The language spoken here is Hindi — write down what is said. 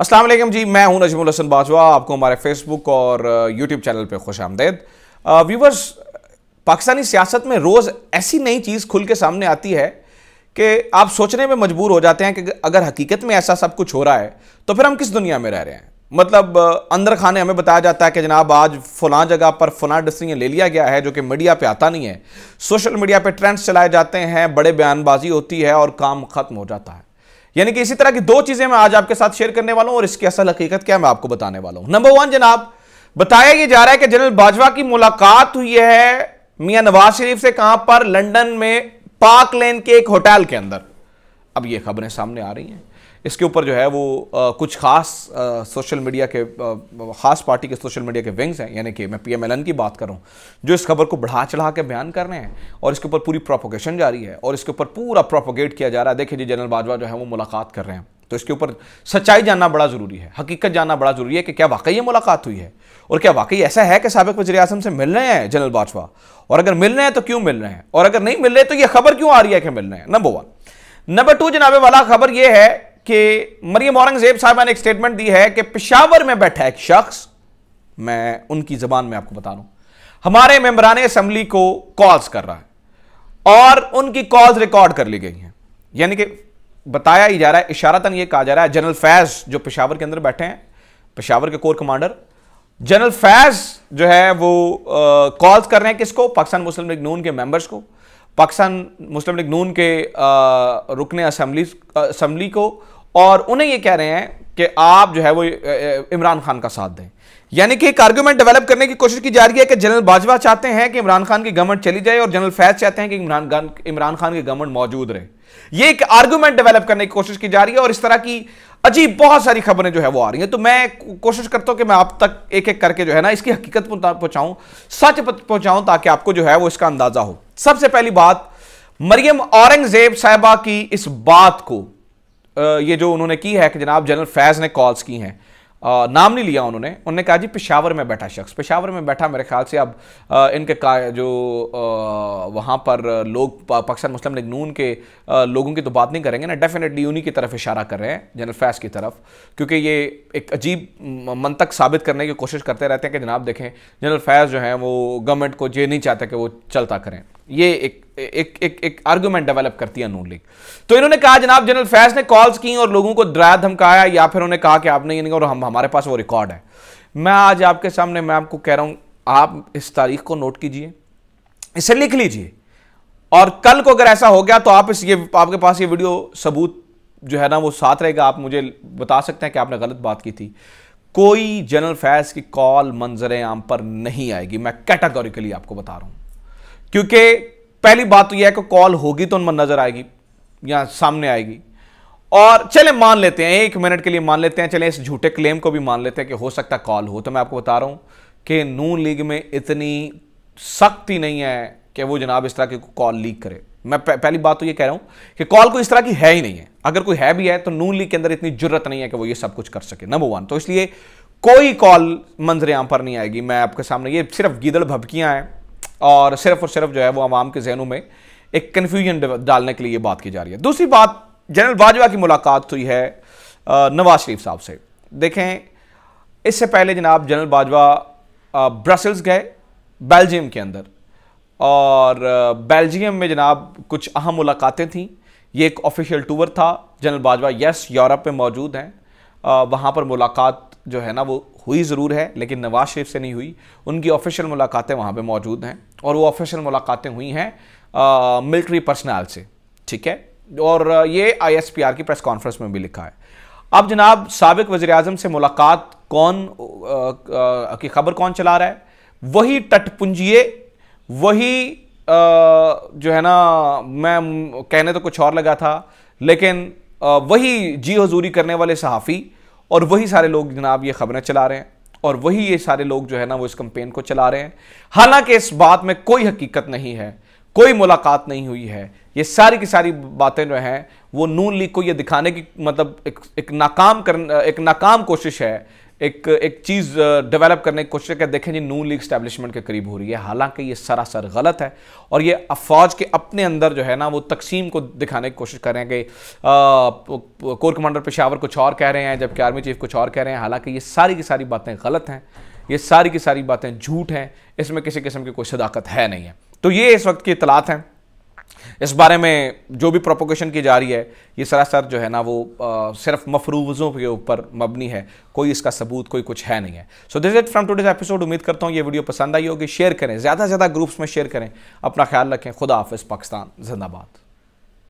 असलम जी मैं हूं नजमुल हसन बाजवा आपको हमारे फेसबुक और यूट्यूब चैनल पे खुश आमदेद व्यूवर्स पाकिस्तानी सियासत में रोज़ ऐसी नई चीज़ खुल के सामने आती है कि आप सोचने में मजबूर हो जाते हैं कि अगर हकीकत में ऐसा सब कुछ हो रहा है तो फिर हम किस दुनिया में रह रहे हैं मतलब अंदर खाने हमें बताया जाता है कि जनाब आज फलां जगह पर फलां डिसीजन ले लिया गया है जो कि मीडिया पे आता नहीं है सोशल मीडिया पे ट्रेंड्स चलाए जाते हैं बड़े बयानबाजी होती है और काम ख़त्म हो जाता है यानी कि इसी तरह की दो चीजें मैं आज आपके साथ शेयर करने वाला हूं और इसकी असल हकीकत क्या मैं आपको बताने वाला हूं नंबर वन जनाब बताया यह जा रहा है कि जनरल बाजवा की मुलाकात हुई है मियां नवाज शरीफ से कहां पर लंदन में पार्क लेन के एक होटल के अंदर अब ये खबरें सामने आ रही हैं इसके ऊपर जो है वो आ, कुछ खास आ, सोशल मीडिया के आ, खास पार्टी के सोशल मीडिया के विंग्स हैं यानी कि मैं पीएमएलएन की बात कर रहा हूँ जो इस खबर को बढ़ा चढ़ा के बयान कर रहे हैं और इसके ऊपर पूरी प्रोपोगेशन जारी है और इसके ऊपर पूरा प्रोपोगेट किया जा रहा है देखिए जी जनरल बाजवा जो है वो मुलाकात कर रहे हैं तो इसके ऊपर सच्चाई जानना बड़ा ज़रूरी है हकीकत जानना बड़ा ज़रूरी है कि क्या वाकई ये मुलाकात हुई है और क्या वाकई ऐसा है कि सबक वजी अजम से मिल रहे हैं जनरल बाजवा और अगर मिल रहे हैं तो क्यों मिल रहे हैं और अगर नहीं मिल रहे तो ये खबर क्यों आ रही है कि मिल रहे हैं नंबर वन नंबर टू जनाबे वाला खबर ये है कि मरियम औरंगजेब साहबा ने एक स्टेटमेंट दी है कि पिशावर में बैठा एक शख्स मैं उनकी जबान में आपको बता रहा हूं हमारे मेम्बरान असेंबली को कॉल्स कर रहा है और उनकी कॉल्स रिकॉर्ड कर ली गई हैं यानी कि बताया ही जा रहा है इशारतन ये कहा जा रहा है जनरल फैज जो पेशावर के अंदर बैठे हैं पेशावर के कोर कमांडर जनरल फैज जो है वो कॉल्स कर रहे हैं किसको पाकिस्तान मुस्लिम लीग नून के मेंबर्स को पाकिस्तान मुस्लिम लीग नून के रुकने असेंबली असम्बली को और उन्हें ये कह रहे हैं कि आप जो है वो इमरान खान का साथ दें यानी कि एक आर्ग्यूमेंट डेवलप करने की कोशिश की जा रही है कि जनरल बाजवा चाहते हैं कि इमरान खान की गवर्नमेंट चली जाए और जनरल फैज चाहते हैं कि इमरान खान इमरान खान की गवर्नमेंट मौजूद रहे ये एक आर्ग्यूमेंट डेवलप करने की कोशिश की जा रही है और इस तरह की अजीब बहुत सारी खबरें जो है वो आ रही हैं तो मैं कोशिश करता हूं कि मैं आप तक एक एक करके जो है ना इसकी हकीकत पहुंचाऊं सच पहुंचाऊं ताकि आपको जो है वो इसका अंदाजा हो सबसे पहली बात मरियम औरंगजेब साहबा की इस बात को ये जो उन्होंने की है कि जनाब जनरल फैज़ ने कॉल्स की हैं नाम नहीं लिया उन्होंने उन्होंने कहा जी पेशावर में बैठा शख्स पेशावर में बैठा मेरे ख्याल से अब इनके का जो वहाँ पर लोग पाकिस्तान मुस्लिम लीग नून के लोगों की तो बात नहीं करेंगे ना डेफिनेटली उन्हीं की तरफ इशारा कर रहे हैं जनरल फैज की तरफ क्योंकि ये एक अजीब मंतक साबित करने की कोशिश करते रहते हैं कि जनाब देखें जनरल फैज जो हैं वो गवर्नमेंट को ये नहीं चाहता कि वो चलता करें ये एक एक एक एक आर्गूमेंट डेवलप करती है नून लीग तो इन्होंने कहा जनाब जनरल फैज ने कॉल्स की और लोगों को डराया धमकाया या फिर उन्होंने कहा कि आपने ये नहीं और हम हमारे पास वो रिकॉर्ड है मैं आज आपके सामने मैं आपको कह रहा हूं आप इस तारीख को नोट कीजिए इसे लिख लीजिए और कल को अगर ऐसा हो गया तो आप इस ये आपके पास ये वीडियो सबूत जो है ना वो साथ रहेगा आप मुझे बता सकते हैं कि आपने गलत बात की थी कोई जनरल फैज की कॉल मंजर आम पर नहीं आएगी मैं कैटागोरिकली आपको बता रहा हूं क्योंकि पहली बात तो यह है कि कॉल होगी तो उनमें नजर आएगी या सामने आएगी और चले मान लेते हैं एक मिनट के लिए मान लेते हैं चले इस झूठे क्लेम को भी मान लेते हैं कि हो सकता कॉल हो तो मैं आपको बता रहा हूं कि नून लीग में इतनी सख्ती नहीं है कि वो जनाब इस तरह की कॉल लीक करे मैं पहली बात तो ये कह रहा हूं कि कॉल कोई इस तरह की है ही नहीं है अगर कोई है भी है तो नून लीग के अंदर इतनी जरूरत नहीं है कि वो ये सब कुछ कर सके नंबर वन तो इसलिए कोई कॉल मंजरे यहां पर नहीं आएगी मैं आपके सामने ये सिर्फ गीदड़ भबकियां हैं और सिर्फ और सिर्फ जो है वो आवाम के जहनों में एक कन्फ्यूजन डालने के लिए ये बात की जा रही है दूसरी बात जनरल बाजवा की मुलाकात हुई है नवाज शरीफ साहब से देखें इससे पहले जनाब जनरल बाजवा ब्रसल्स गए बेल्जियम के अंदर और बेल्जियम में जनाब कुछ अहम मुलाकातें थीं ये एक ऑफिशियल टूर था जनरल बाजवा यस यूरोप में मौजूद हैं वहाँ पर मुलाकात जो है ना वो हुई ज़रूर है लेकिन नवाज शरीफ से नहीं हुई उनकी ऑफिशियल मुलाकातें वहाँ पे मौजूद हैं और वो ऑफिशियल मुलाकातें हुई हैं मिलिट्री पर्सनल से ठीक है और ये आईएसपीआर की प्रेस कॉन्फ्रेंस में भी लिखा है अब जनाब सबक वजी अजम से मुलाकात कौन आ, आ, की खबर कौन चला रहा है वही टटपुंजिए वही आ, जो है ना मैं कहने तो कुछ और लगा था लेकिन वही जी हजूरी करने वाले सहाफ़ी और वही सारे लोग जनाब ये खबरें चला रहे हैं और वही ये सारे लोग जो है ना वो इस कंपेन को चला रहे हैं हालांकि इस बात में कोई हकीकत नहीं है कोई मुलाकात नहीं हुई है ये सारी की सारी बातें जो हैं वो नून लीग को ये दिखाने की मतलब एक, एक नाकाम कर एक नाकाम कोशिश है एक एक चीज़ डेवलप करने की कोशिश कर देखें जी नून लीग स्टैब्लिशमेंट के करीब हो रही है हालांकि ये सरासर गलत है और ये अफवाज के अपने अंदर जो है ना वो तकसीम को दिखाने की कोशिश कर रहे हैं कि कोर कमांडर पेशावर कुछ और कह रहे हैं जबकि आर्मी चीफ कुछ और कह रहे हैं हालांकि ये सारी की सारी बातें गलत हैं ये सारी की सारी बातें झूठ हैं इसमें किसी किस्म की कोई सदाकत है नहीं है तो ये इस वक्त की इतलात हैं इस बारे में जो भी प्रोपोकेशन की जा रही है ये सरासर जो है ना वो आ, सिर्फ मफरूजों के ऊपर मबनी है कोई इसका सबूत कोई कुछ है नहीं है so this it from today's episode उम्मीद करता हूँ ये वीडियो पसंद आई होगी शेयर करें ज़्यादा से ज़्यादा ग्रुप्स में शेयर करें अपना ख्याल रखें खुदा हाफ पाकिस्तान जिंदाबाद